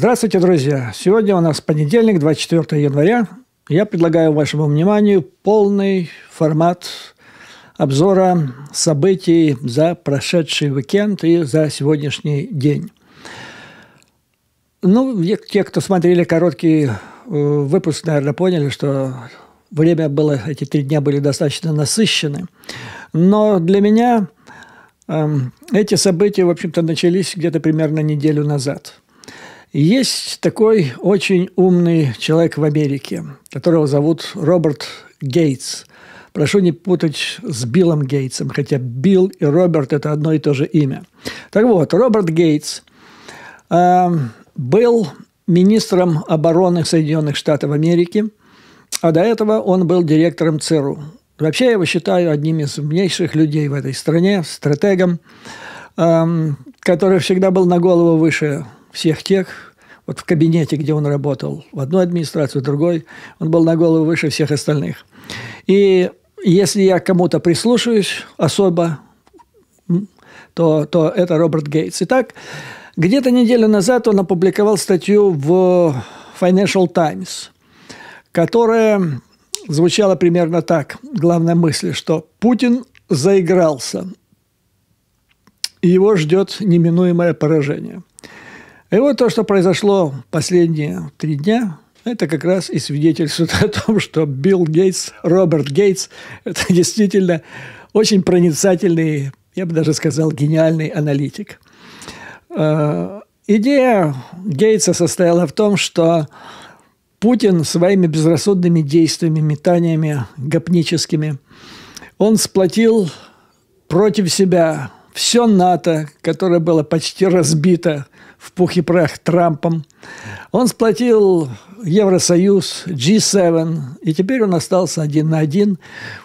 Здравствуйте, друзья! Сегодня у нас понедельник, 24 января. Я предлагаю вашему вниманию полный формат обзора событий за прошедший уикенд и за сегодняшний день. Ну, те, кто смотрели короткий э, выпуск, наверное, поняли, что время было, эти три дня были достаточно насыщены. Но для меня эм, эти события, в общем-то, начались где-то примерно неделю назад – есть такой очень умный человек в Америке, которого зовут Роберт Гейтс. Прошу не путать с Биллом Гейтсом, хотя Билл и Роберт – это одно и то же имя. Так вот, Роберт Гейтс э, был министром обороны Соединенных Штатов Америки, а до этого он был директором ЦРУ. Вообще я его считаю одним из умнейших людей в этой стране, стратегом, э, который всегда был на голову выше всех тех, вот в кабинете, где он работал, в одной администрации, в другой, он был на голову выше всех остальных. И если я кому-то прислушаюсь особо, то, то это Роберт Гейтс. Итак, где-то неделю назад он опубликовал статью в Financial Times, которая звучала примерно так. Главная мысль, что Путин заигрался, и его ждет неминуемое поражение. И вот то, что произошло последние три дня, это как раз и свидетельствует о том, что Билл Гейтс, Роберт Гейтс, это действительно очень проницательный, я бы даже сказал, гениальный аналитик. Э, идея Гейтса состояла в том, что Путин своими безрассудными действиями, метаниями гопническими, он сплотил против себя все НАТО, которое было почти разбито – в пух и прах Трампом. Он сплотил Евросоюз, G7, и теперь он остался один на один,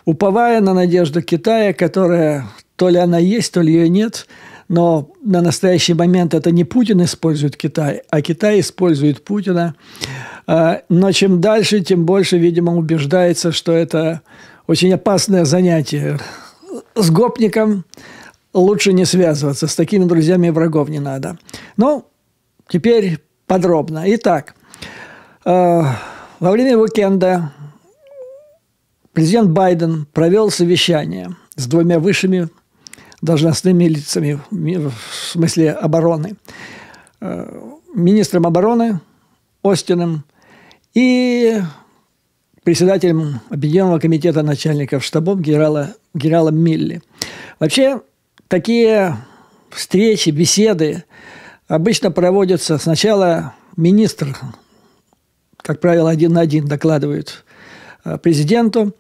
уповая на надежду Китая, которая то ли она есть, то ли ее нет, но на настоящий момент это не Путин использует Китай, а Китай использует Путина. А, но чем дальше, тем больше, видимо, убеждается, что это очень опасное занятие с гопником, лучше не связываться, с такими друзьями врагов не надо. Ну, теперь подробно. Итак, э, во время уикенда президент Байден провел совещание с двумя высшими должностными лицами, в смысле обороны, э, министром обороны Остином и председателем Объединенного комитета начальников штабов генерала, генерала Милли. Вообще, Такие встречи, беседы обычно проводятся сначала министр, как правило, один на один докладывает э, президенту,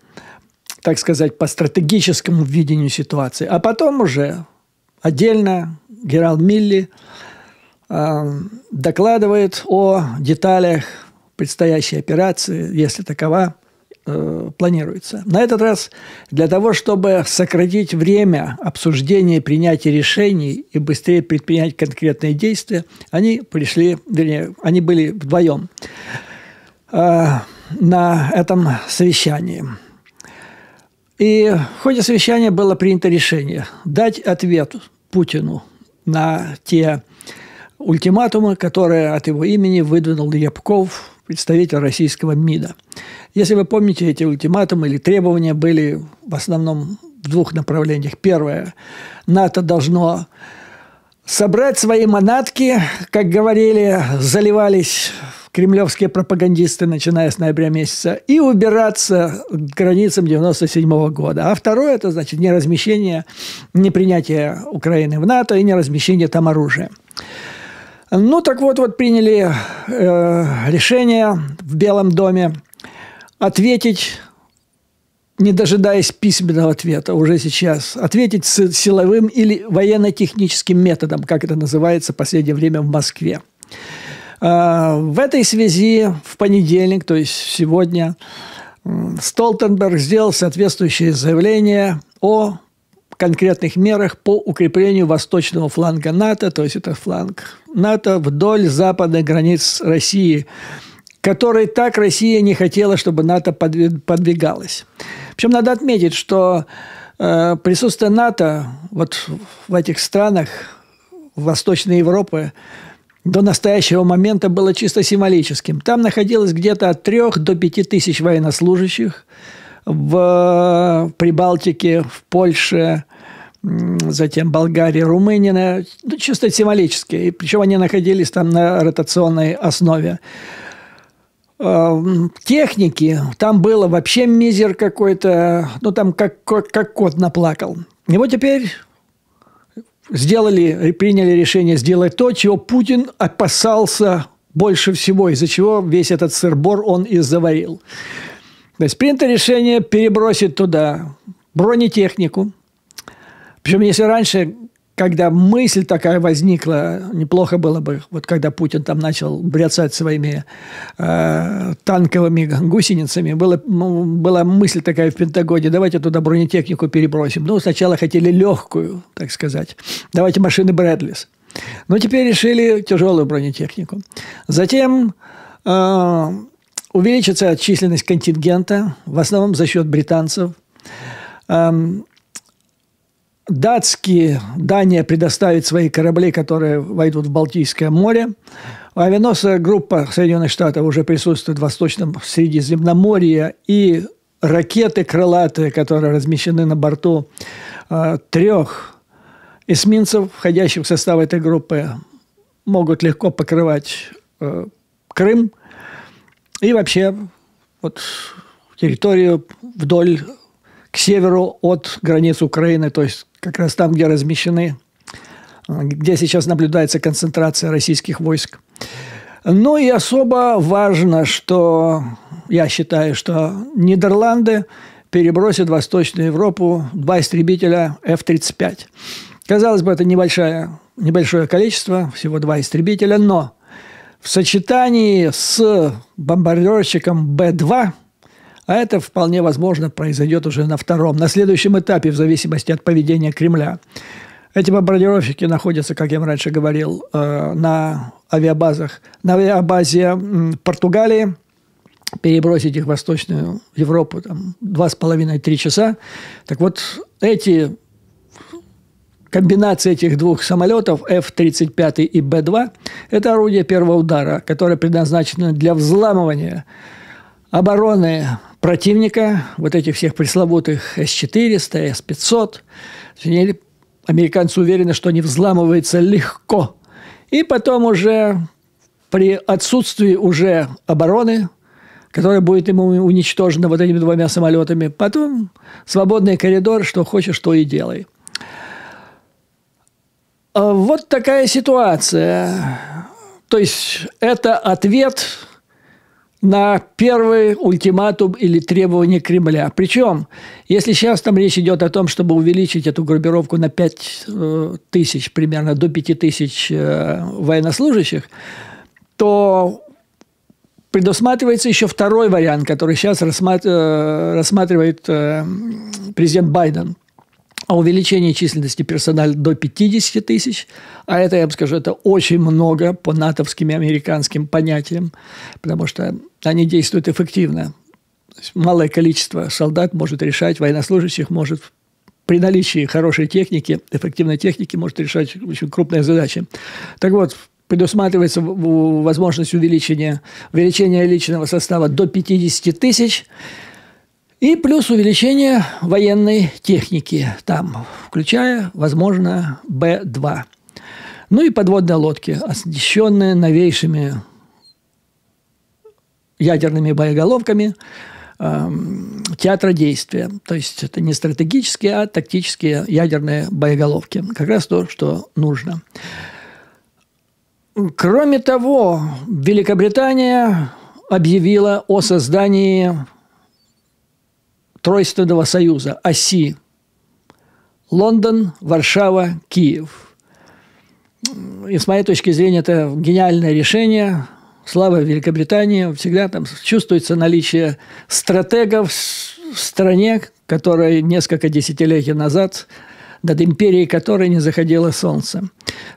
так сказать, по стратегическому видению ситуации. А потом уже отдельно генерал Милли э, докладывает о деталях предстоящей операции, если такова Э, планируется. На этот раз для того, чтобы сократить время обсуждения и принятия решений и быстрее предпринять конкретные действия, они пришли, вернее, они были вдвоем э, на этом совещании. И в ходе совещания было принято решение дать ответ Путину на те ультиматумы, которые от его имени выдвинул Рябков, представитель российского МИДа. Если вы помните, эти ультиматумы или требования были в основном в двух направлениях. Первое. НАТО должно собрать свои манатки, как говорили, заливались кремлевские пропагандисты, начиная с ноября месяца, и убираться к границам 97 года. А второе – это, значит, не размещение, не принятие Украины в НАТО и не размещение там оружия. Ну, так вот, вот приняли э, решение в Белом доме – ответить не дожидаясь письменного ответа уже сейчас, ответить с силовым или военно-техническим методом, как это называется в последнее время в Москве. А, в этой связи в понедельник, то есть сегодня, Столтенберг сделал соответствующее заявление о конкретных мерах по укреплению восточного фланга НАТО, то есть это фланг НАТО вдоль западных границ России – которой так Россия не хотела, чтобы НАТО подвигалась. Причем надо отметить, что э, присутствие НАТО вот в этих странах Восточной Европы до настоящего момента было чисто символическим. Там находилось где-то от 3 до 5 тысяч военнослужащих в э, Прибалтике, в Польше, затем Болгария, Румыния, ну, чисто символические. Причем они находились там на ротационной основе. Э, техники, там было вообще мизер какой-то, ну, там как, как, как кот наплакал. И вот теперь сделали, приняли решение сделать то, чего Путин опасался больше всего, из-за чего весь этот сырбор он и заварил. То есть принято решение перебросить туда бронетехнику. Причем, если раньше когда мысль такая возникла, неплохо было бы, вот когда Путин там начал бряцать своими э, танковыми гусеницами, было, ну, была мысль такая в Пентагоне, давайте туда бронетехнику перебросим. Ну, сначала хотели легкую, так сказать. Давайте машины Брэдлис. Но ну, теперь решили тяжелую бронетехнику. Затем э, увеличится численность контингента, в основном за счет британцев. Э, датские, Дания предоставит свои корабли, которые войдут в Балтийское море. Авианосная группа Соединенных Штатов уже присутствует в Восточном Средиземноморье. И ракеты крылатые, которые размещены на борту э, трех эсминцев, входящих в состав этой группы, могут легко покрывать э, Крым и вообще вот, территорию вдоль к северу от границ Украины, то есть как раз там, где размещены, где сейчас наблюдается концентрация российских войск. Ну и особо важно, что я считаю, что Нидерланды перебросят в Восточную Европу два истребителя F-35. Казалось бы, это небольшое, небольшое количество, всего два истребителя, но в сочетании с бомбардировщиком Б-2 а это вполне возможно произойдет уже на втором, на следующем этапе в зависимости от поведения Кремля. Эти бомбардировщики находятся, как я вам раньше говорил, э, на авиабазах, на авиабазе Португалии. Перебросить их в Восточную Европу там, 2,5-3 часа. Так вот, эти комбинация этих двух самолетов F-35 и B-2 – это орудие первого удара, которое предназначено для взламывания обороны противника, вот этих всех пресловутых С-400, С-500. Американцы уверены, что они взламываются легко. И потом уже при отсутствии уже обороны, которая будет ему уничтожена вот этими двумя самолетами, потом свободный коридор, что хочешь, что и делай. А вот такая ситуация. То есть это ответ на первый ультиматум или требование Кремля. Причем, если сейчас там речь идет о том, чтобы увеличить эту группировку на 5 э, тысяч, примерно до 5 тысяч э, военнослужащих, то предусматривается еще второй вариант, который сейчас э, рассматривает президент Байден о а увеличении численности персонала до 50 тысяч, а это, я вам скажу, это очень много по натовским и американским понятиям, потому что они действуют эффективно. Малое количество солдат может решать, военнослужащих может при наличии хорошей техники, эффективной техники, может решать очень крупные задачи. Так вот, предусматривается возможность увеличения, увеличения личного состава до 50 тысяч – и плюс увеличение военной техники там, включая, возможно, Б-2. Ну и подводные лодки, оснащенные новейшими ядерными боеголовками э, театра действия. То есть это не стратегические, а тактические ядерные боеголовки. Как раз то, что нужно. Кроме того, Великобритания объявила о создании Тройственного союза, оси Лондон, Варшава, Киев. И с моей точки зрения это гениальное решение. Слава Великобритании. Всегда там чувствуется наличие стратегов в стране, которая несколько десятилетий назад над империей которой не заходило солнце.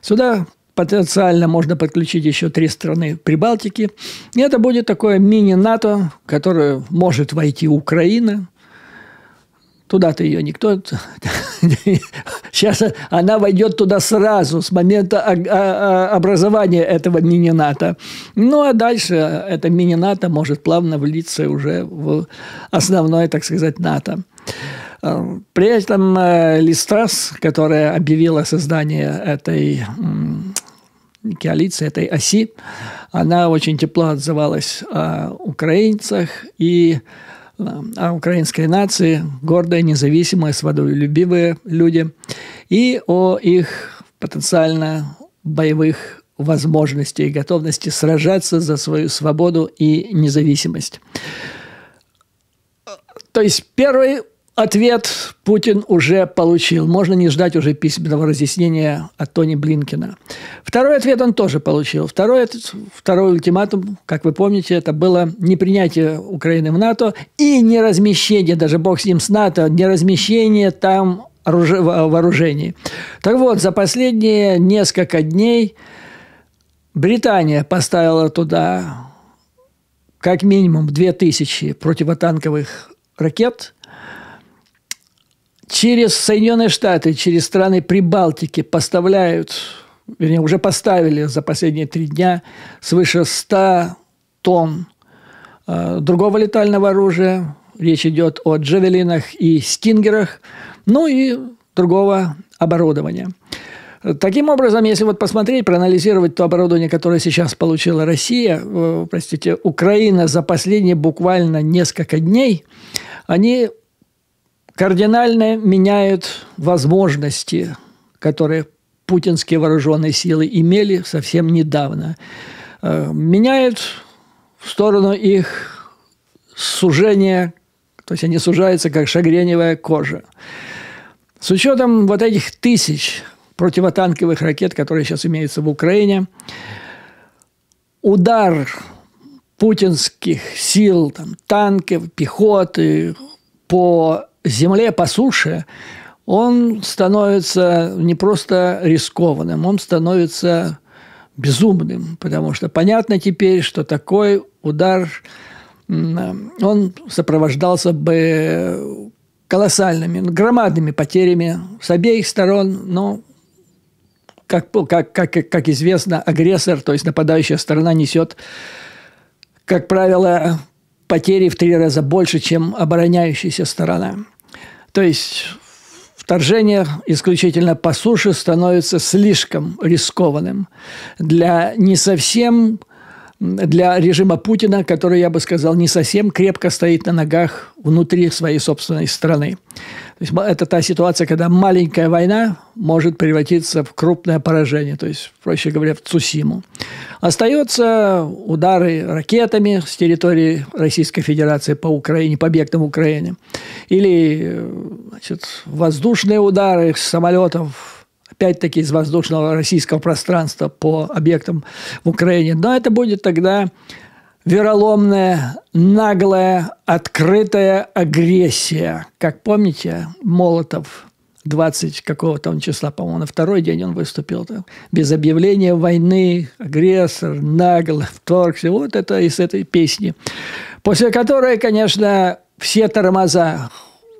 Сюда потенциально можно подключить еще три страны Прибалтики. И это будет такое мини-НАТО, в которое может войти Украина, Туда-то ее никто... Сейчас она войдет туда сразу, с момента образования этого мини-НАТО. Ну, а дальше это мини-НАТО может плавно влиться уже в основное, так сказать, НАТО. Э, при этом э, Листрас, которая объявила создание этой коалиции, этой оси, она очень тепло отзывалась о украинцах и о а украинской нации, гордые, независимые, свободолюбивые люди, и о их потенциально боевых возможностях и готовности сражаться за свою свободу и независимость. То есть первый Ответ Путин уже получил. Можно не ждать уже письменного разъяснения от Тони Блинкина. Второй ответ он тоже получил. Второй, второй ультиматум, как вы помните, это было непринятие Украины в НАТО и неразмещение, даже бог с ним с НАТО, неразмещение там вооружений. Так вот, за последние несколько дней Британия поставила туда как минимум 2000 противотанковых ракет – через Соединенные Штаты, через страны Прибалтики поставляют, вернее, уже поставили за последние три дня свыше 100 тонн э, другого летального оружия. Речь идет о джавелинах и стингерах, ну и другого оборудования. Таким образом, если вот посмотреть, проанализировать то оборудование, которое сейчас получила Россия, э, простите, Украина за последние буквально несколько дней, они кардинально меняют возможности, которые путинские вооруженные силы имели совсем недавно. Э, меняют в сторону их сужения, то есть они сужаются, как шагреневая кожа. С учетом вот этих тысяч противотанковых ракет, которые сейчас имеются в Украине, удар путинских сил, там, танков, пехоты по земле, по суше, он становится не просто рискованным, он становится безумным, потому что понятно теперь, что такой удар, он сопровождался бы колоссальными, громадными потерями с обеих сторон, но как, как, как, как известно, агрессор, то есть нападающая сторона, несет, как правило, потери в три раза больше, чем обороняющаяся сторона. То есть вторжение исключительно по суше становится слишком рискованным для не совсем для режима Путина, который, я бы сказал, не совсем крепко стоит на ногах внутри своей собственной страны. То есть это та ситуация, когда маленькая война может превратиться в крупное поражение, то есть, проще говоря, в Цусиму. Остаются удары ракетами с территории Российской Федерации по Украине, по объектам Украины. Или э, значит, воздушные удары с самолетов опять-таки из воздушного российского пространства по объектам в Украине. Но это будет тогда вероломная, наглая, открытая агрессия. Как помните, Молотов 20 какого-то он числа, по-моему, на второй день он выступил там. Без объявления войны, агрессор, нагло, вторгся. Вот это из этой песни. После которой, конечно, все тормоза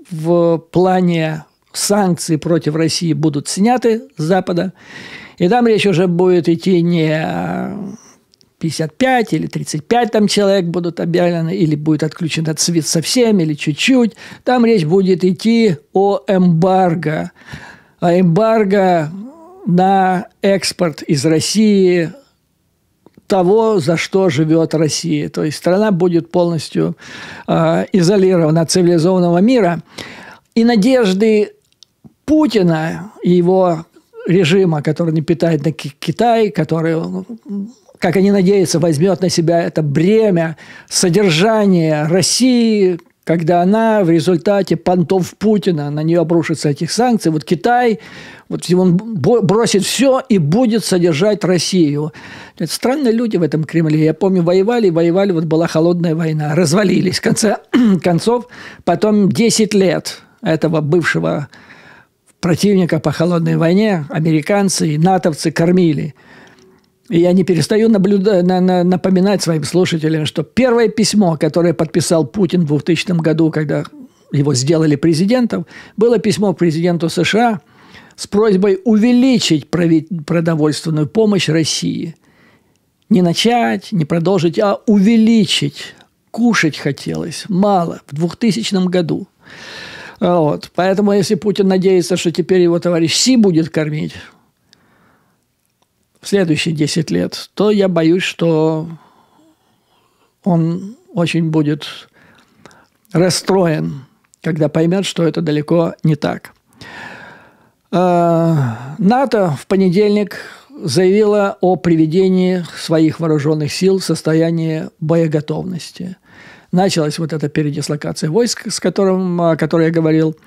в плане санкции против России будут сняты с Запада. И там речь уже будет идти не 55 или 35 там человек будут объявлены, или будет отключен от свет совсем, или чуть-чуть. Там речь будет идти о эмбарго. А эмбарго на экспорт из России того, за что живет Россия. То есть страна будет полностью э, изолирована от цивилизованного мира. И надежды Путина и его режима, который не питает на Китай, который, ну, как они надеются, возьмет на себя это бремя содержания России, когда она в результате понтов Путина, на нее обрушится этих санкций, вот Китай, вот он бросит все и будет содержать Россию. Это странные люди в этом Кремле. Я помню, воевали, воевали, вот была холодная война, развалились в конце концов. Потом 10 лет этого бывшего противника по холодной войне американцы и натовцы кормили. И я не перестаю наблюда... на... На... напоминать своим слушателям, что первое письмо, которое подписал Путин в 2000 году, когда его сделали президентом, было письмо президенту США с просьбой увеличить прови... продовольственную помощь России. Не начать, не продолжить, а увеличить. Кушать хотелось мало в 2000 году. А, вот. Поэтому, если Путин надеется, что теперь его товарищ Си будет кормить в следующие 10 лет, то я боюсь, что он очень будет расстроен, когда поймет, что это далеко не так. А, НАТО в понедельник заявила о приведении своих вооруженных сил в состояние боеготовности – началась вот эта передислокация войск, с которым, о а, которой я говорил.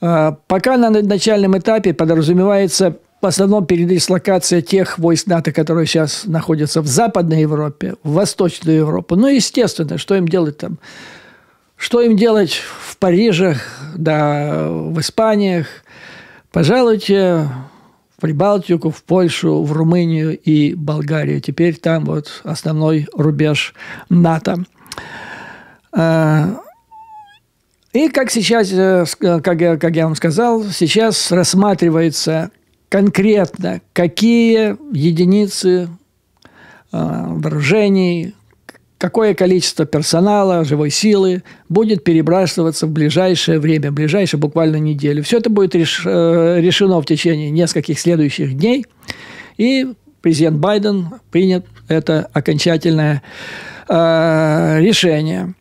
А, пока на начальном этапе подразумевается в основном передислокация тех войск НАТО, которые сейчас находятся в Западной Европе, в Восточную Европу. Ну, естественно, что им делать там? Что им делать в Парижах, да, в Испаниях? Пожалуйте в Прибалтику, в Польшу, в Румынию и Болгарию. Теперь там вот основной рубеж НАТО. Э, и как сейчас, э, э, как я, как я вам сказал, сейчас рассматривается конкретно, какие единицы вооружений, какое количество персонала, живой силы будет перебрасываться в ближайшее время, в ближайшую буквально неделю. Все это будет решено в течение нескольких следующих дней, и президент Байден принят это окончательное э, решение.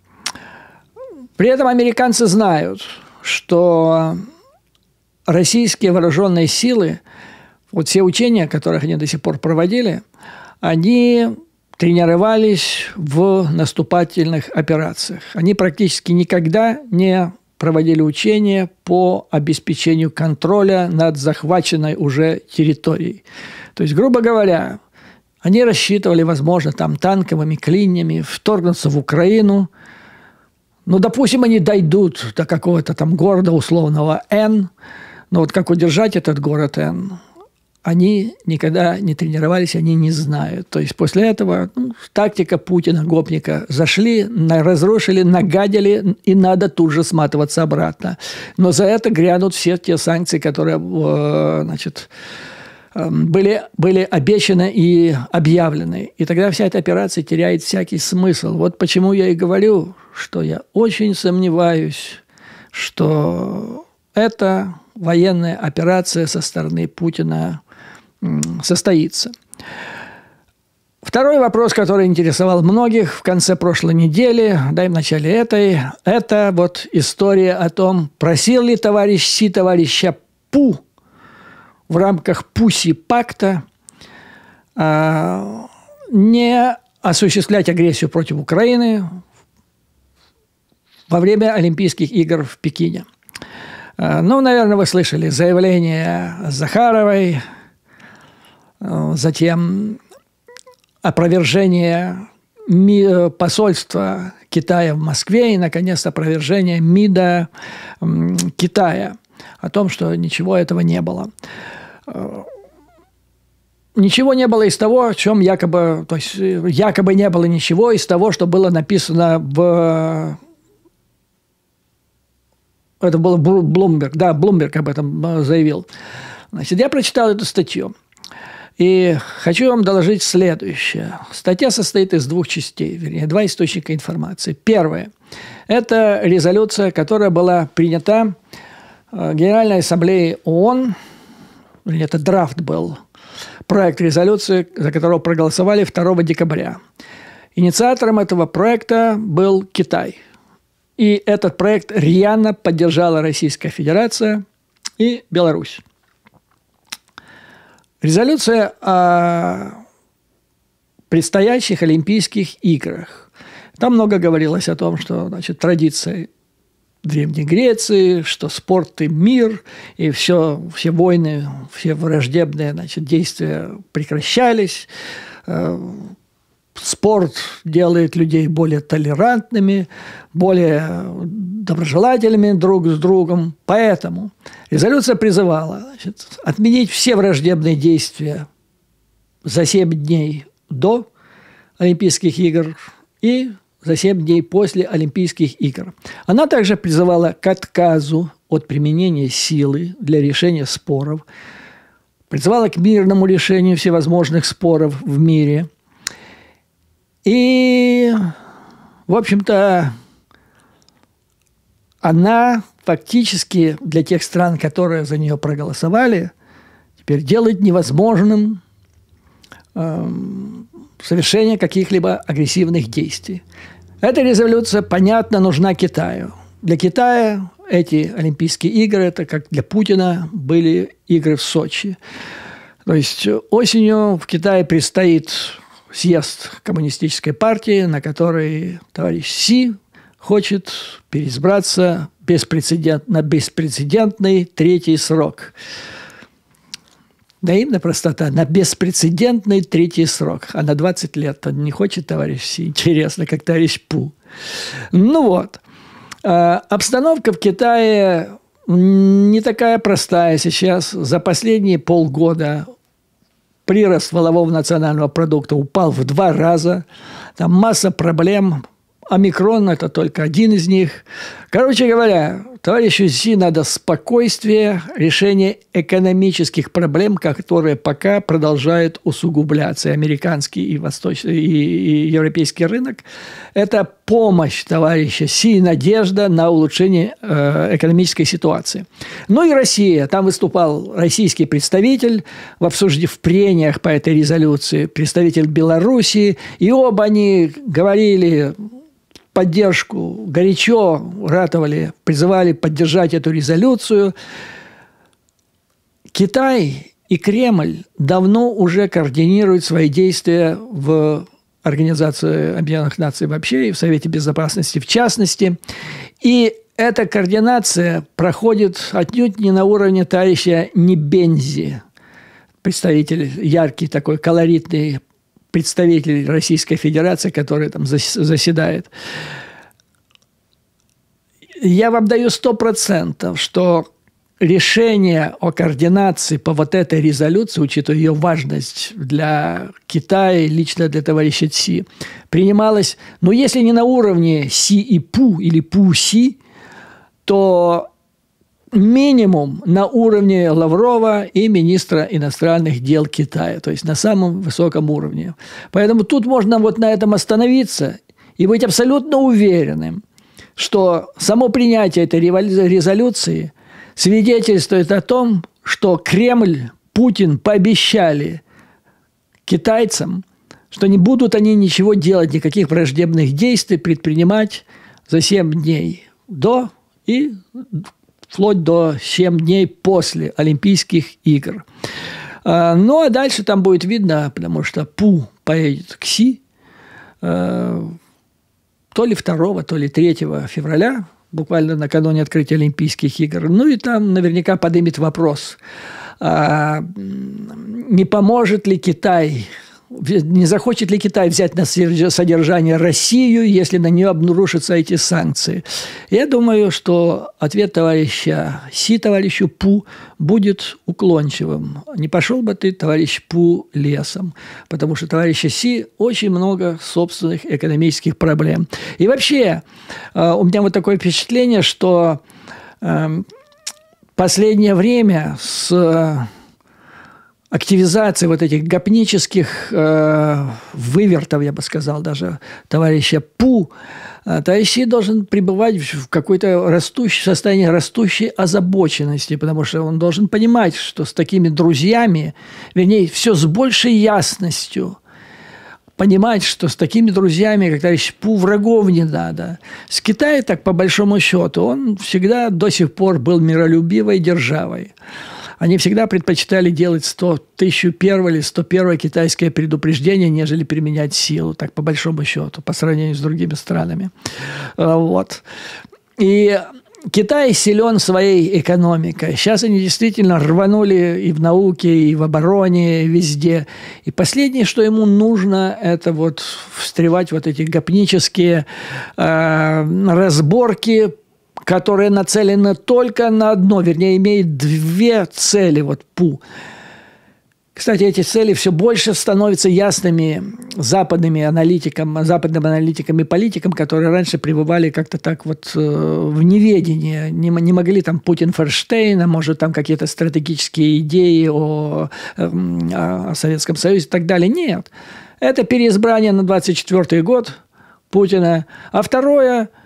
При этом американцы знают, что российские вооруженные силы, вот все учения, которых они до сих пор проводили, они тренировались в наступательных операциях. Они практически никогда не проводили учения по обеспечению контроля над захваченной уже территорией. То есть, грубо говоря, они рассчитывали, возможно, там танковыми клиньями вторгнуться в Украину – ну, допустим, они дойдут до какого-то там города условного Н, но вот как удержать этот город Н? они никогда не тренировались, они не знают. То есть после этого ну, тактика Путина, гопника. Зашли, разрушили, нагадили, и надо тут же сматываться обратно. Но за это грянут все те санкции, которые э, значит, Эм, были, были обещаны и объявлены. И тогда вся эта операция теряет всякий смысл. Вот почему я и говорю, что я очень сомневаюсь, что эта военная операция со стороны Путина состоится. Второй вопрос, который интересовал многих в конце прошлой недели, да и в начале этой, это вот история о том, просил ли товарищ Си товарища Пу в рамках Пуси-пакта а, не осуществлять агрессию против Украины во время Олимпийских игр в Пекине. А, ну, наверное, вы слышали заявление Захаровой, а, затем опровержение э, посольства Китая в Москве и, наконец, опровержение МИДа Китая о том, что ничего этого не было. Э, ничего не было из того, о чем якобы, то есть э, якобы не было ничего из того, что было написано в это было Блумберг, да, Блумберг об этом э, заявил. Значит, я прочитал эту статью. И хочу вам доложить следующее. Статья состоит из двух частей, вернее, два источника информации. Первое – это резолюция, которая была принята Генеральной Ассамблеей ООН – это драфт был, проект резолюции, за которого проголосовали 2 декабря. Инициатором этого проекта был Китай. И этот проект рьяно поддержала Российская Федерация и Беларусь. Резолюция о предстоящих Олимпийских играх. Там много говорилось о том, что значит, традиции. Древней Греции, что спорт и мир, и все, все войны, все враждебные значит, действия прекращались. Э, спорт делает людей более толерантными, более доброжелательными друг с другом. Поэтому резолюция призывала значит, отменить все враждебные действия за 7 дней до Олимпийских игр и за 7 дней после Олимпийских игр. Она также призывала к отказу от применения силы для решения споров, призывала к мирному решению всевозможных споров в мире. И, в общем-то, она фактически для тех стран, которые за нее проголосовали, теперь делает невозможным эм, совершение каких-либо агрессивных действий. Эта резолюция, понятно, нужна Китаю. Для Китая эти Олимпийские игры, это как для Путина были игры в Сочи. То есть осенью в Китае предстоит съезд коммунистической партии, на который товарищ Си хочет переизбраться беспрецедент, на беспрецедентный третий срок. Да наивная простота на беспрецедентный третий срок. А на 20 лет он не хочет, товарищ Си. Интересно, как товарищ Пу. Ну вот. А, обстановка в Китае не такая простая сейчас. За последние полгода прирост волового национального продукта упал в два раза. Там масса проблем. Омикрон – это только один из них. Короче говоря, Товарищу Си надо спокойствие, решение экономических проблем, которые пока продолжают усугубляться. И американский и, восточный, и, и европейский рынок. Это помощь товарища Си, надежда на улучшение э, экономической ситуации. Ну и Россия. Там выступал российский представитель в обсуждении, в прениях по этой резолюции, представитель Белоруссии. И оба они говорили поддержку, горячо ратовали, призывали поддержать эту резолюцию. Китай и Кремль давно уже координируют свои действия в Организации Объединенных Наций вообще и в Совете Безопасности в частности. И эта координация проходит отнюдь не на уровне товарища Небензи, представитель яркий такой, колоритный представитель Российской Федерации, который там заседает. Я вам даю 100%, что решение о координации по вот этой резолюции, учитывая ее важность для Китая, лично для товарища Си, принималось, ну, если не на уровне Си и Пу или Пу-Си, то минимум на уровне Лаврова и министра иностранных дел Китая, то есть на самом высоком уровне. Поэтому тут можно вот на этом остановиться и быть абсолютно уверенным, что само принятие этой резолюции свидетельствует о том, что Кремль, Путин пообещали китайцам, что не будут они ничего делать, никаких враждебных действий предпринимать за 7 дней до и вплоть до 7 дней после Олимпийских игр. А, ну, а дальше там будет видно, потому что Пу поедет к Си а, то ли 2, то ли 3 февраля, буквально накануне открытия Олимпийских игр. Ну, и там наверняка поднимет вопрос, а, не поможет ли Китай не захочет ли Китай взять на содержание Россию, если на нее обнаружатся эти санкции? Я думаю, что ответ товарища Си, товарищу Пу, будет уклончивым. Не пошел бы ты, товарищ Пу, лесом, потому что товарища Си очень много собственных экономических проблем. И вообще, э, у меня вот такое впечатление, что эм, последнее время с активизации вот этих гопнических э, вывертов, я бы сказал, даже товарища Пу, а, товарищ Си должен пребывать в какой-то растущей, состоянии растущей озабоченности, потому что он должен понимать, что с такими друзьями, вернее, все с большей ясностью – понимать, что с такими друзьями, как товарищ Пу, врагов не надо. С Китая так, по большому счету, он всегда до сих пор был миролюбивой державой. Они всегда предпочитали делать 100, 1001 или 101 китайское предупреждение, нежели применять силу, так по большому счету, по сравнению с другими странами. А, вот. И Китай силен своей экономикой. Сейчас они действительно рванули и в науке, и в обороне, и везде. И последнее, что ему нужно, это вот встревать вот эти гопнические э, разборки которая нацелена только на одно, вернее, имеет две цели, вот ПУ. Кстати, эти цели все больше становятся ясными западными аналитикам, западным аналитикам и политикам, которые раньше пребывали как-то так вот э, в неведении. Не, не могли там Путин Ферштейна, может там какие-то стратегические идеи о, эм, о Советском Союзе и так далее. Нет. Это переизбрание на 24 год Путина. А второе –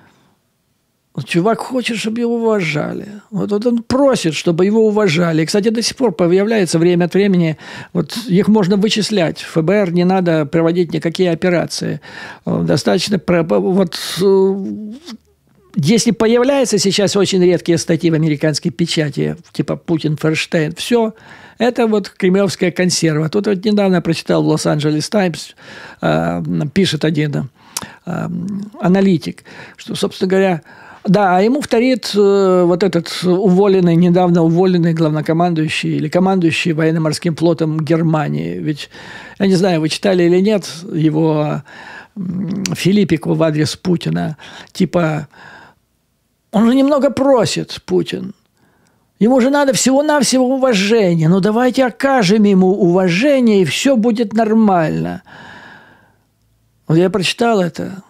чувак хочет, чтобы его уважали. Вот, вот он просит, чтобы его уважали. кстати, до сих пор появляется время от времени. Вот их можно вычислять. ФБР не надо проводить никакие операции. Э, достаточно вот э, если появляются сейчас очень редкие статьи в американской печати, типа Путин, Ферштейн, все, это вот кремлевская консерва. Тут вот недавно прочитал в Лос-Анджелес Таймс, э, пишет один аналитик, что, собственно говоря, да, а ему вторит э, вот этот уволенный, недавно уволенный главнокомандующий или командующий военно-морским флотом Германии. Ведь, я не знаю, вы читали или нет его Филиппику в адрес Путина. Типа, он же немного просит, Путин. Ему же надо всего-навсего уважение. Ну, давайте окажем ему уважение, и все будет нормально. Вот я прочитал это.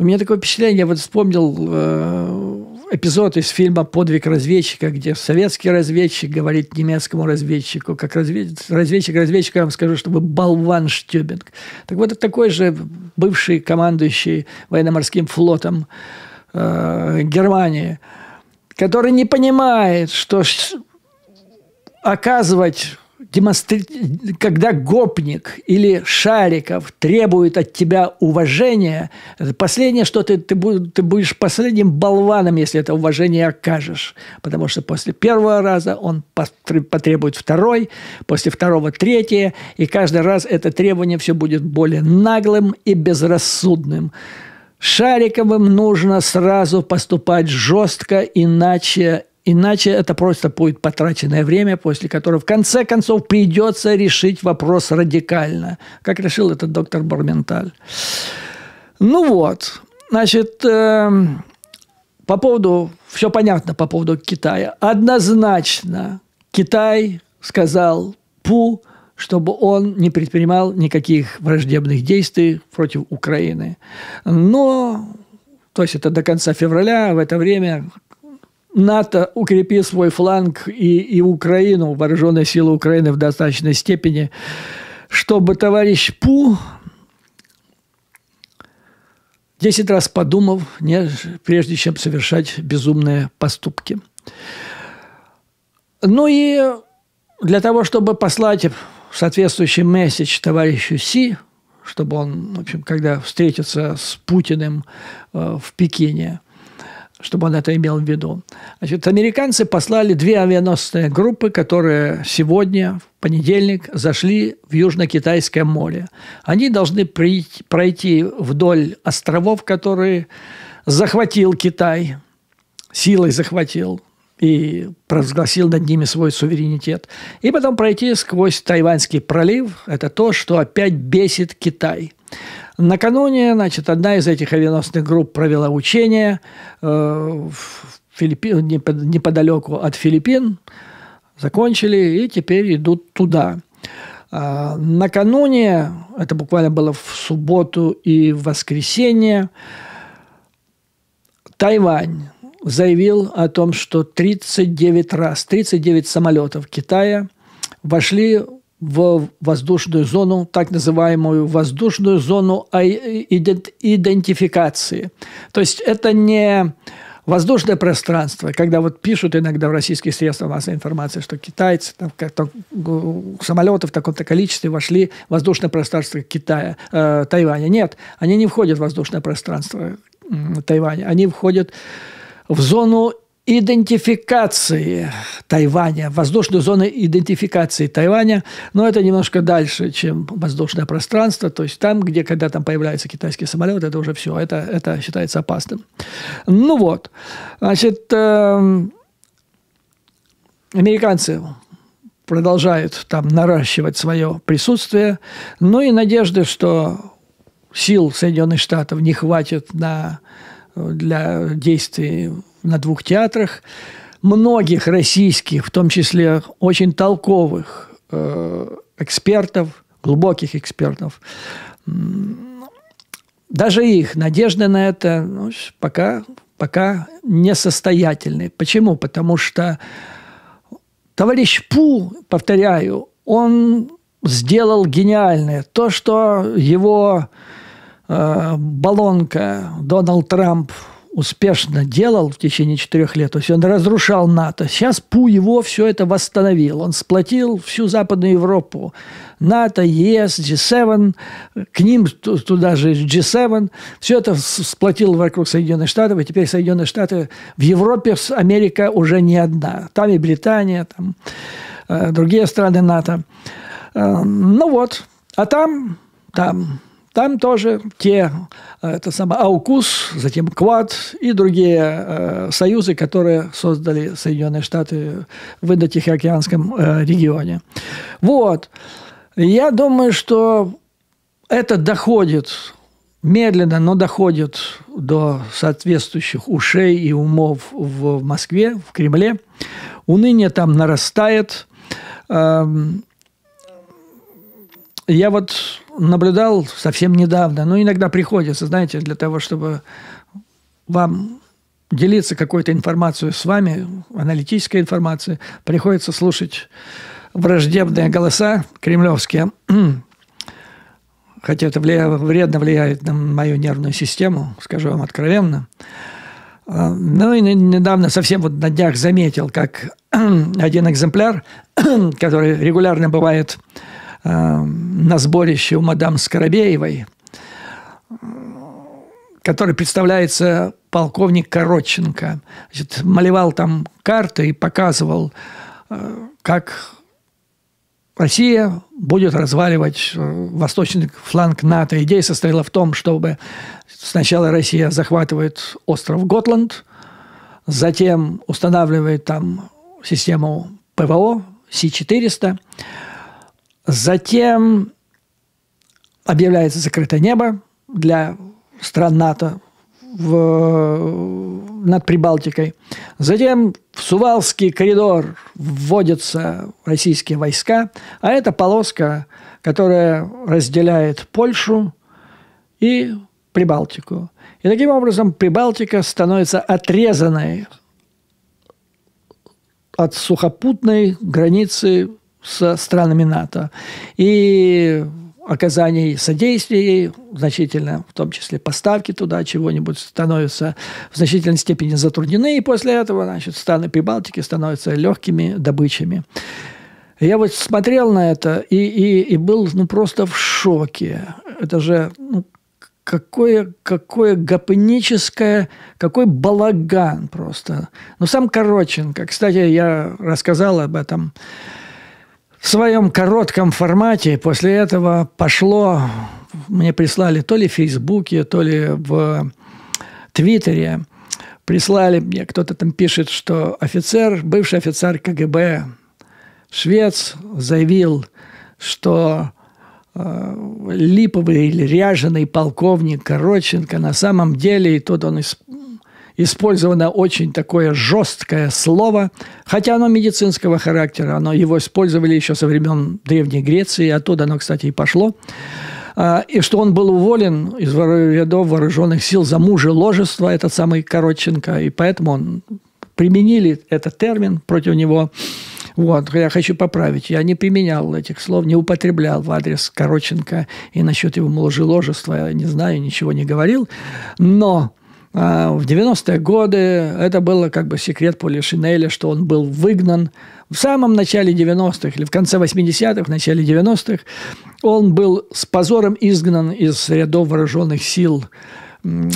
У меня такое впечатление, я вот вспомнил э, эпизод из фильма «Подвиг разведчика», где советский разведчик говорит немецкому разведчику, как разведчик, разведчик разведчику, я вам скажу, чтобы болван Штюбинг. Так вот, такой же бывший командующий военно-морским флотом э, Германии, который не понимает, что оказывать демонстри... когда гопник или шариков требует от тебя уважения, последнее, что ты, ты, ты будешь последним болваном, если это уважение окажешь. Потому что после первого раза он потребует второй, после второго – третье, и каждый раз это требование все будет более наглым и безрассудным. Шариковым нужно сразу поступать жестко, иначе Иначе это просто будет потраченное время, после которого в конце концов придется решить вопрос радикально, как решил этот доктор Барменталь. Ну вот, значит, э, по поводу, все понятно по поводу Китая. Однозначно Китай сказал Пу, чтобы он не предпринимал никаких враждебных действий против Украины. Но, то есть это до конца февраля, в это время НАТО укрепит свой фланг и, и Украину, вооруженные силы Украины в достаточной степени, чтобы товарищ Пу 10 раз подумав, не, прежде чем совершать безумные поступки. Ну и для того, чтобы послать соответствующий месседж товарищу Си, чтобы он, в общем, когда встретится с Путиным э, в Пекине – чтобы он это имел в виду. Значит, американцы послали две авианосные группы, которые сегодня, в понедельник, зашли в Южно-Китайское море. Они должны пройти вдоль островов, которые захватил Китай, силой захватил и провозгласил над ними свой суверенитет. И потом пройти сквозь Тайваньский пролив. Это то, что опять бесит Китай – Накануне, значит, одна из этих авианосных групп провела учение э, в Филиппи... неподалеку от Филиппин, закончили и теперь идут туда. А, накануне, это буквально было в субботу и в воскресенье, Тайвань заявил о том, что 39 раз, 39 самолетов Китая вошли в воздушную зону, так называемую воздушную зону идентификации. То есть это не воздушное пространство, когда вот пишут иногда в российских средствах массовой информации, что китайцы там, как, там, самолеты в таком-то количестве вошли в воздушное пространство Китая, э, Тайваня. Нет, они не входят в воздушное пространство э, Тайваня, они входят в зону идентификации Тайваня, воздушной зоны идентификации Тайваня, но это немножко дальше, чем воздушное пространство, то есть там, где, когда там появляются китайские самолеты, это уже все, это, это считается опасным. Ну вот, значит, э, американцы продолжают там наращивать свое присутствие, ну и надежды, что сил Соединенных Штатов не хватит на для действий на двух театрах. Многих российских, в том числе очень толковых э, экспертов, глубоких экспертов, даже их надежды на это ну, пока, пока несостоятельны. Почему? Потому что товарищ Пу, повторяю, он сделал гениальное. То, что его Э, баллонка Дональд Трамп успешно делал в течение четырех лет, то есть он разрушал НАТО. Сейчас Пу его все это восстановил. Он сплотил всю Западную Европу. НАТО, ЕС, G7, к ним туда же G7. Все это сплотил вокруг Соединенных Штатов, и теперь Соединенные Штаты в Европе, Америка уже не одна. Там и Британия, там э, другие страны НАТО. Э, ну вот, а там, там там тоже те, э, это самое, АУКУС, затем КВАД и другие э, союзы, которые создали Соединенные Штаты в Индо-Тихоокеанском э, регионе. Вот. Я думаю, что это доходит медленно, но доходит до соответствующих ушей и умов в Москве, в Кремле. Уныние там нарастает. Эм, я вот наблюдал совсем недавно, но ну, иногда приходится, знаете, для того, чтобы вам делиться какой-то информацией с вами, аналитической информацией, приходится слушать враждебные голоса кремлевские, хотя это влия... вредно влияет на мою нервную систему, скажу вам откровенно. Ну и недавно совсем вот на днях заметил, как один экземпляр, который регулярно бывает Э, на сборище у мадам Скоробеевой, который представляется полковник Короченко, Значит, малевал там карты и показывал, э, как Россия будет разваливать э, восточный фланг НАТО. Идея состояла в том, чтобы сначала Россия захватывает остров Готланд, затем устанавливает там систему ПВО Си-400, Затем объявляется закрытое небо для стран НАТО в, над Прибалтикой. Затем в Сувалский коридор вводятся российские войска, а это полоска, которая разделяет Польшу и Прибалтику. И таким образом Прибалтика становится отрезанной от сухопутной границы с странами НАТО и оказании содействия значительно, в том числе поставки туда чего-нибудь становятся в значительной степени затруднены, и после этого значит, страны Прибалтики становятся легкими добычами. Я вот смотрел на это и, и, и был ну, просто в шоке. Это же ну, какое, какое гапоническое, какой балаган просто. Ну, сам Короченко, кстати, я рассказал об этом в своем коротком формате. После этого пошло, мне прислали то ли в Фейсбуке, то ли в Твиттере, прислали мне, кто-то там пишет, что офицер, бывший офицер КГБ, швец, заявил, что э, липовый или ряженый полковник Короченко на самом деле, и тут он использовано очень такое жесткое слово, хотя оно медицинского характера, оно его использовали еще со времен Древней Греции, оттуда оно, кстати, и пошло, а, и что он был уволен из рядов вооруженных сил за мужеложество, этот самый Коротченко, и поэтому он применили этот термин против него. Вот, я хочу поправить. Я не применял этих слов, не употреблял в адрес Короченко и насчет его мужеложества я не знаю, ничего не говорил. Но а, в 90-е годы это было как бы секрет Полишинеля, что он был выгнан. В самом начале 90-х или в конце 80-х, в начале 90-х он был с позором изгнан из рядов вооруженных сил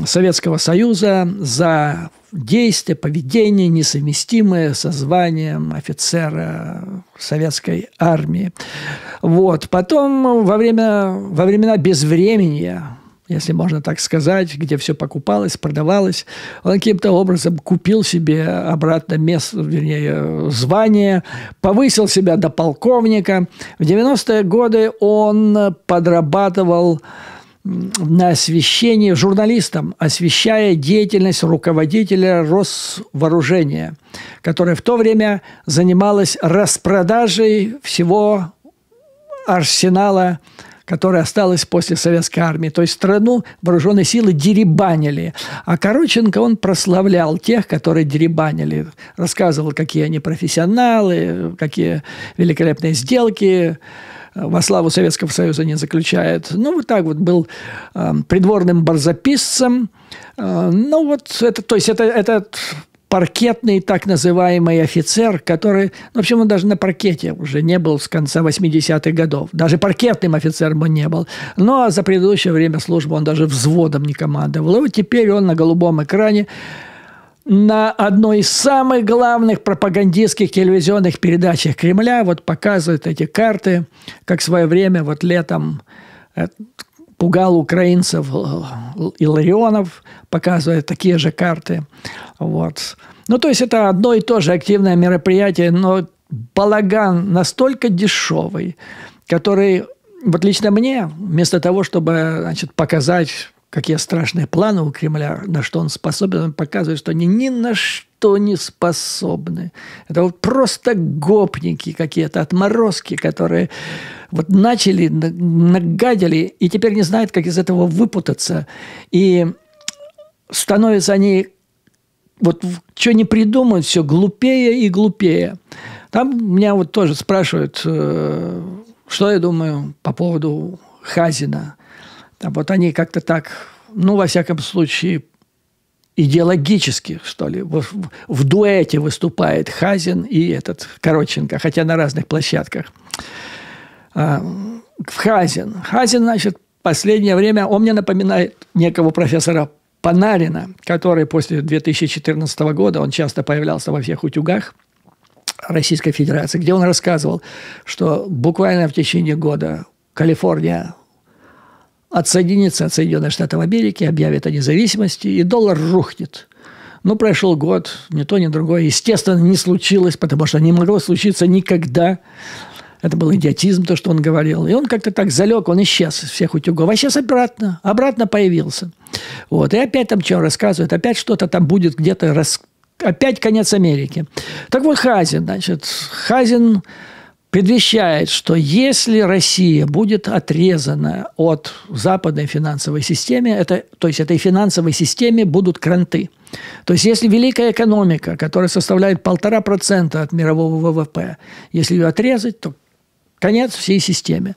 Советского Союза за действия, поведение, несовместимое со званием офицера советской армии. Вот. Потом во, время, во времена безвременья если можно так сказать, где все покупалось, продавалось. Он каким-то образом купил себе обратно место, вернее, звание, повысил себя до полковника. В 90-е годы он подрабатывал на освещение журналистам, освещая деятельность руководителя Росвооружения, которое в то время занималось распродажей всего арсенала которая осталась после советской армии. То есть страну вооруженные силы деребанили. А Короченко, он прославлял тех, которые деребанили. Рассказывал, какие они профессионалы, какие великолепные сделки э, во славу Советского Союза не заключает. Ну, вот так вот был э, придворным барзаписцем. Э, ну, вот это, то есть это, этот паркетный так называемый офицер, который, ну, в общем, он даже на паркете уже не был с конца 80-х годов. Даже паркетным офицером он не был. Но за предыдущее время службы он даже взводом не командовал. И вот теперь он на голубом экране на одной из самых главных пропагандистских телевизионных передач Кремля вот показывает эти карты, как в свое время вот летом э, пугал украинцев э, Илларионов, показывая такие же карты. Вот. Ну, то есть, это одно и то же активное мероприятие, но балаган настолько дешевый, который, вот лично мне, вместо того, чтобы значит, показать какие страшные планы у Кремля, на что он способен, он показывает, что они ни на что не способны. Это вот просто гопники какие-то, отморозки, которые вот начали, нагадили, и теперь не знают, как из этого выпутаться. И становятся они вот что не придумают, все глупее и глупее. Там меня вот тоже спрашивают, э, что я думаю по поводу Хазина. Там вот они как-то так, ну, во всяком случае, идеологически, что ли. В, в дуэте выступает Хазин и этот Короченко, хотя на разных площадках. Э, Хазин. Хазин, значит, последнее время, он мне напоминает некого профессора Панарина, который после 2014 года, он часто появлялся во всех утюгах Российской Федерации, где он рассказывал, что буквально в течение года Калифорния отсоединится от Соединенных Штатов Америки, объявит о независимости, и доллар рухнет. Но прошел год, ни то, ни другое. Естественно, не случилось, потому что не могло случиться никогда. Это был идиотизм, то, что он говорил. И он как-то так залег, он исчез из всех утюгов. А сейчас обратно, обратно появился. Вот. И опять там что рассказывают, опять что-то там будет где-то рас... Опять конец Америки. Так вот, Хазин, значит, Хазин предвещает, что если Россия будет отрезана от западной финансовой системы, это, то есть этой финансовой системе будут кранты. То есть если великая экономика, которая составляет полтора процента от мирового ВВП, если ее отрезать, то Конец всей системе.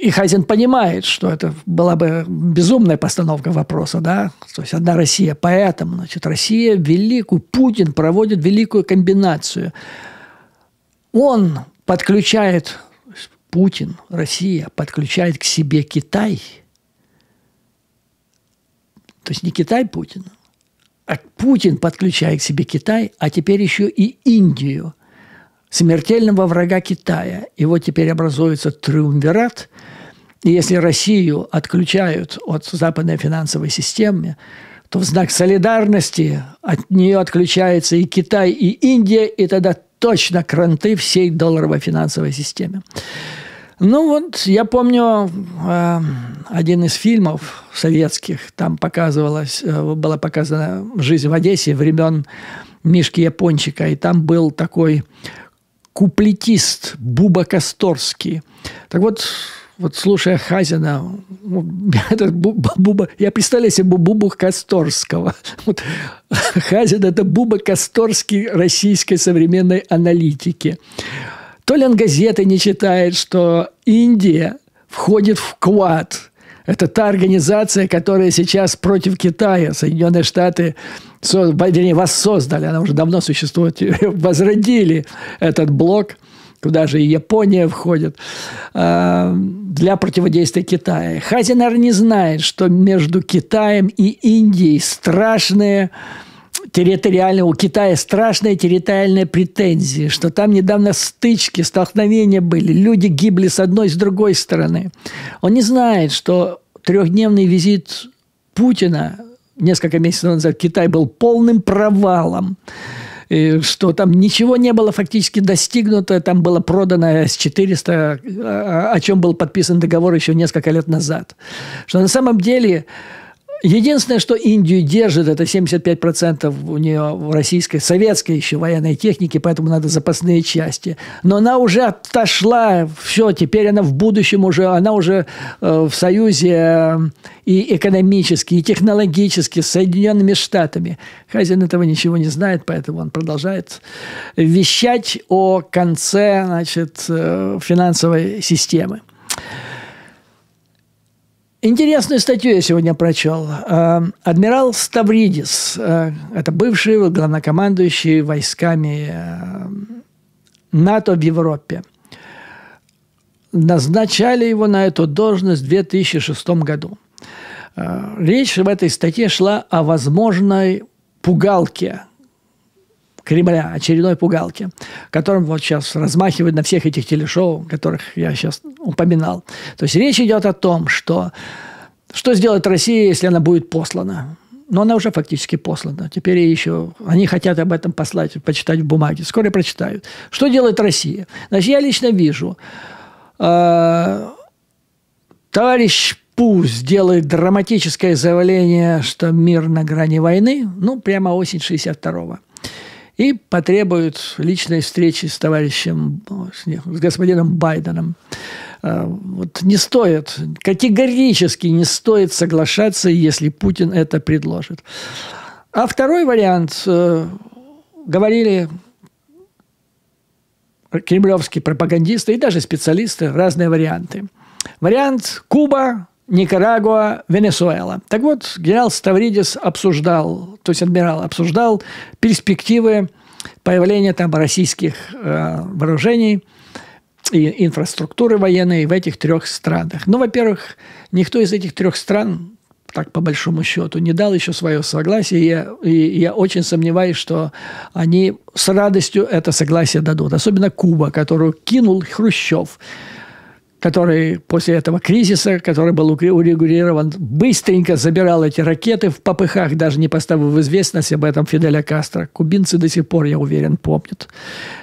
И Хазин понимает, что это была бы безумная постановка вопроса, да, то есть одна Россия. Поэтому, значит, Россия великую, Путин проводит великую комбинацию. Он подключает, Путин, Россия подключает к себе Китай. То есть не Китай Путин, а Путин подключает к себе Китай, а теперь еще и Индию – смертельного врага Китая. И вот теперь образуется триумвират. И если Россию отключают от западной финансовой системы, то в знак солидарности от нее отключается и Китай, и Индия, и тогда точно кранты всей долларовой финансовой системе. Ну вот, я помню э, один из фильмов советских, там показывалась, э, была показана жизнь в Одессе времен Мишки Япончика, и там был такой куплетист Буба Косторский. Так вот, вот слушая Хазина, ну, этот Буба, Буба, я представляю себе Бубу Косторского. Вот, Хазин – это Буба Косторский российской современной аналитики. То ли он газеты не читает, что Индия входит в Квад. Это та организация, которая сейчас против Китая. Соединенные Штаты вернее, воссоздали, она уже давно существует, возродили этот блок, куда же и Япония входит, э, для противодействия Китаю. Хазин, наверное, не знает, что между Китаем и Индией страшные территориальные у Китая страшные территориальные претензии, что там недавно стычки, столкновения были, люди гибли с одной и с другой стороны. Он не знает, что трехдневный визит Путина несколько месяцев назад Китай был полным провалом что там ничего не было фактически достигнуто, там было продано с 400, а, о чем был подписан договор еще несколько лет назад. Что на самом деле Единственное, что Индию держит, это 75% у нее российской, советской еще военной техники, поэтому надо запасные части. Но она уже отошла, все, теперь она в будущем уже, она уже э, в союзе э, и экономически, и технологически с Соединенными Штатами. Хазин этого ничего не знает, поэтому он продолжает вещать о конце значит, э, финансовой системы. Интересную статью я сегодня прочел. А, Адмирал Ставридис, а, это бывший главнокомандующий войсками а, НАТО в Европе, назначали его на эту должность в 2006 году. Речь в этой статье шла о возможной пугалке, Кремля, очередной пугалки, которым вот сейчас размахивают на всех этих телешоу, которых я сейчас упоминал. То есть речь идет о том, что что сделает Россия, если она будет послана? Но она уже фактически послана. Теперь еще они хотят об этом послать, почитать в бумаге. Скоро прочитают. Что делает Россия? Значит, я лично вижу, э, товарищ Пу сделает драматическое заявление, что мир на грани войны, ну, прямо осень 62-го и потребует личной встречи с товарищем, с господином Байденом. А, вот не стоит, категорически не стоит соглашаться, если Путин это предложит. А второй вариант, э, говорили кремлевские пропагандисты и даже специалисты, разные варианты. Вариант Куба, Никарагуа, Венесуэла. Так вот, генерал Ставридис обсуждал, то есть адмирал обсуждал перспективы появления там российских э, вооружений и инфраструктуры военной в этих трех странах. Ну, во-первых, никто из этих трех стран так по большому счету, не дал еще свое согласие. Я, и я очень сомневаюсь, что они с радостью это согласие дадут. Особенно Куба, которую кинул Хрущев который после этого кризиса, который был урегулирован, быстренько забирал эти ракеты в попыхах, даже не поставив в известность об этом Фиделя Кастро. Кубинцы до сих пор, я уверен, помнят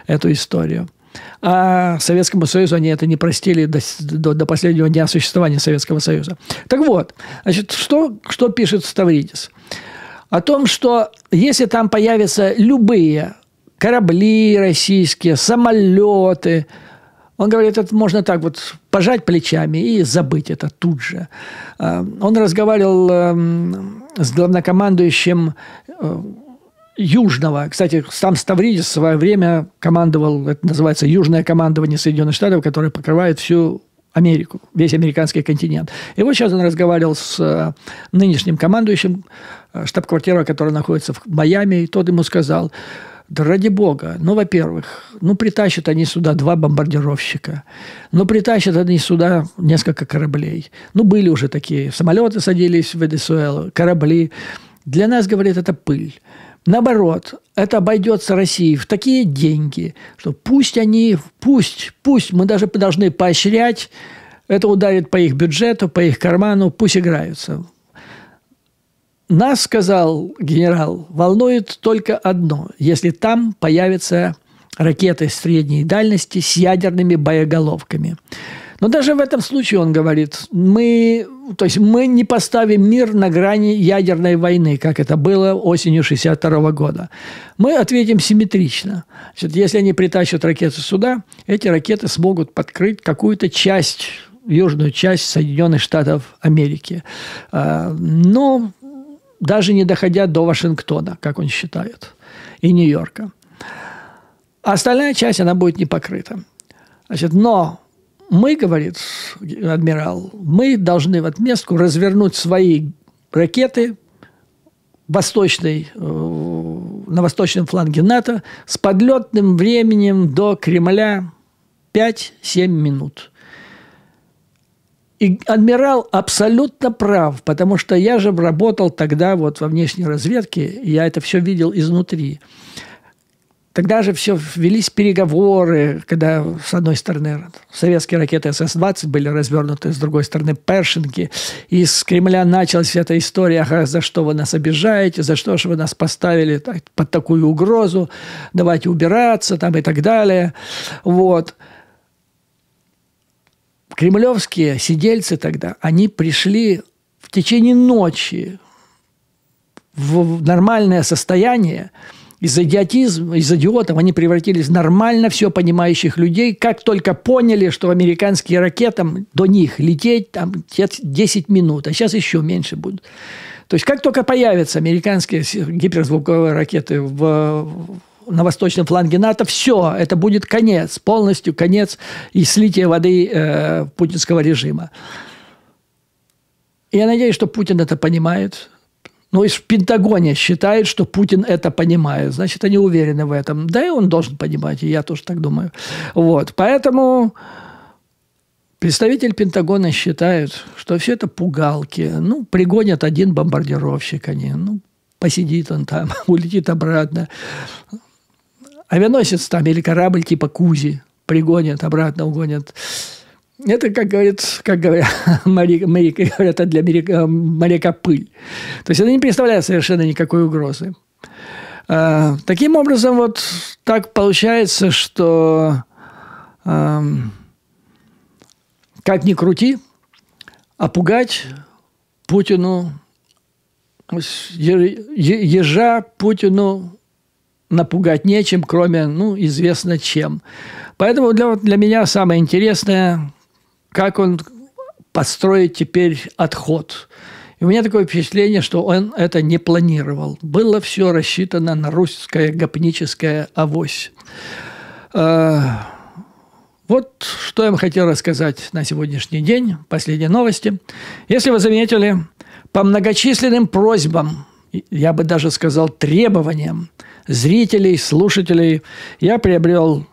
эту историю. А Советскому Союзу они это не простили до, до, до последнего дня существования Советского Союза. Так вот, значит, что, что пишет Ставридис? О том, что если там появятся любые корабли российские, самолеты – он говорит, это можно так вот пожать плечами и забыть это тут же. Э, он разговаривал эм, с главнокомандующим э, Южного. Кстати, сам Ставридис в свое время командовал, это называется Южное командование Соединенных Штатов, которое покрывает всю Америку, весь американский континент. И вот сейчас он разговаривал с э, нынешним командующим штаб-квартира, которая находится в Майами, и тот ему сказал, да ради бога. Ну, во-первых, ну, притащат они сюда два бомбардировщика. Ну, притащат они сюда несколько кораблей. Ну, были уже такие. Самолеты садились в Венесуэлу, корабли. Для нас, говорит, это пыль. Наоборот, это обойдется России в такие деньги, что пусть они, пусть, пусть мы даже должны поощрять, это ударит по их бюджету, по их карману, пусть играются. Нас, сказал генерал, волнует только одно. Если там появятся ракеты средней дальности с ядерными боеголовками. Но даже в этом случае, он говорит, мы, то есть мы не поставим мир на грани ядерной войны, как это было осенью 1962 года. Мы ответим симметрично. Значит, если они притащат ракеты сюда, эти ракеты смогут подкрыть какую-то часть южную часть Соединенных Штатов Америки. А, но даже не доходя до Вашингтона, как он считает, и Нью-Йорка. А остальная часть, она будет не покрыта. Значит, но мы, говорит адмирал, мы должны в отместку развернуть свои ракеты восточной, э, на восточном фланге НАТО с подлетным временем до Кремля 5-7 минут – и адмирал абсолютно прав, потому что я же работал тогда вот во внешней разведке, я это все видел изнутри. Тогда же все велись переговоры, когда с одной стороны советские ракеты СС-20 были развернуты, с другой стороны Першинки. И с Кремля началась эта история, ага, за что вы нас обижаете, за что же вы нас поставили так, под такую угрозу, давайте убираться там и так далее. Вот кремлевские сидельцы тогда, они пришли в течение ночи в нормальное состояние, из идиотизма, из идиотов они превратились в нормально все понимающих людей, как только поняли, что американские ракетам до них лететь там 10 минут, а сейчас еще меньше будут. То есть, как только появятся американские гиперзвуковые ракеты в, на восточном фланге НАТО, все, это будет конец, полностью конец и слитие воды э, путинского режима. я надеюсь, что Путин это понимает. Но ну, и в Пентагоне считает, что Путин это понимает. Значит, они уверены в этом. Да и он должен понимать, и я тоже так думаю. Вот. Поэтому представитель Пентагона считает, что все это пугалки. Ну, пригонят один бомбардировщик они. Ну, посидит он там, улетит обратно авианосец там или корабль типа Кузи пригонят, обратно угонят. Это, как говорит, как говорят, моряки, моряки говорят, для э, моряка, пыль. То есть, это не представляет совершенно никакой угрозы. А, таким образом, вот так получается, что эм, как ни крути, опугать а Путину ежа Путину напугать нечем, кроме, ну, известно чем. Поэтому для, для меня самое интересное, как он подстроит теперь отход. И у меня такое впечатление, что он это не планировал. Было все рассчитано на русское гопническое авось. А, вот что я вам хотел рассказать на сегодняшний день, последние новости. Если вы заметили, по многочисленным просьбам, я бы даже сказал требованиям, зрителей, слушателей, я приобрел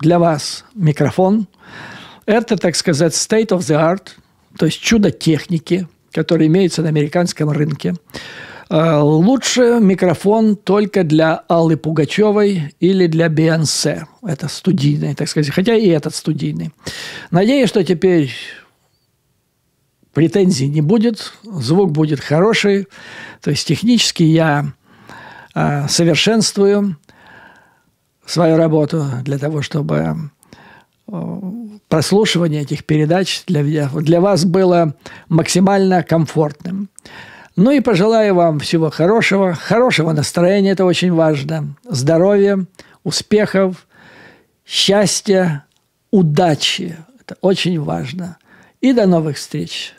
для вас микрофон. Это, так сказать, state of the art, то есть чудо техники, которое имеется на американском рынке. Э, лучше микрофон только для Аллы Пугачевой или для Бейонсе. Это студийный, так сказать. Хотя и этот студийный. Надеюсь, что теперь претензий не будет. Звук будет хороший. То есть технически я а, совершенствую свою работу для того, чтобы а, прослушивание этих передач для, для вас было максимально комфортным. Ну и пожелаю вам всего хорошего, хорошего настроения, это очень важно, здоровья, успехов, счастья, удачи. Это очень важно. И до новых встреч!